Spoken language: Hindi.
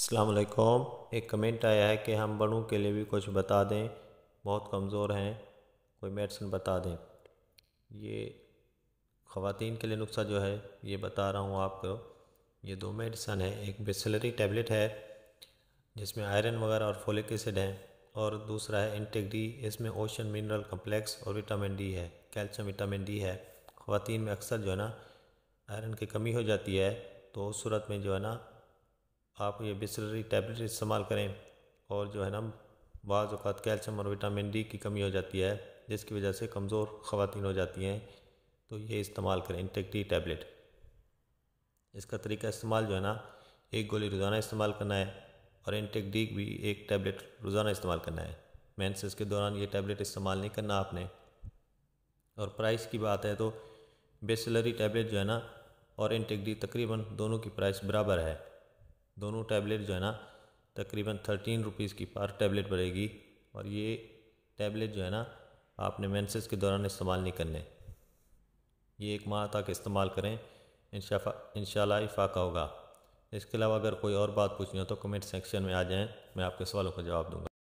अलैक्म एक कमेंट आया है कि हम बड़ों के लिए भी कुछ बता दें बहुत कमज़ोर हैं कोई मेडिसिन बता दें ये ख़वान के लिए नुस्खा जो है ये बता रहा हूँ आपको ये दो मेडिसन है एक बेसलरी टैबलेट है जिसमें आयरन वगैरह और फोलिक एसिड है और दूसरा है इंटेक डी इसमें ओशन मिनरल कम्प्लेक्स और विटामिन डी है कैल्शियम विटामिन डी है ख़वान में अक्सर जो है ना आयरन की कमी हो जाती है तो उस सूरत में जो है ना आप ये बिस्लरी टैबलेट इस्तेमाल करें और जो है ना बाज़ अवत कैल्शियम और विटामिन डी की कमी हो जाती है जिसकी वजह से कमज़ोर ख़वान हो जाती हैं तो ये इस्तेमाल करें इंटेक्टी टैबलेट इसका तरीका इस्तेमाल जो है ना एक गोली रोज़ाना इस्तेमाल करना है और इंटेक डी भी एक टैबलेट रोज़ाना इस्तेमाल करना है मैंसेस के दौरान ये टैबलेट इस्तेमाल नहीं करना आपने और प्राइस की बात है तो बेसलरी टैबलेट जो है ना और इंटेक डी तकरीबन दोनों की प्राइस बराबर है दोनों टैबलेट जो है ना तकरीबन थर्टीन रुपीज़ की पर टैबलेट पड़ेगी और ये टैबलेट जो है ना आपने मैंसेस के दौरान इस्तेमाल नहीं करने ये एक माह तक इस्तेमाल करें इन इफाका होगा इसके अलावा अगर कोई और बात पूछनी हो तो कमेंट सेक्शन में आ जाएं मैं आपके सवालों का जवाब दूंगा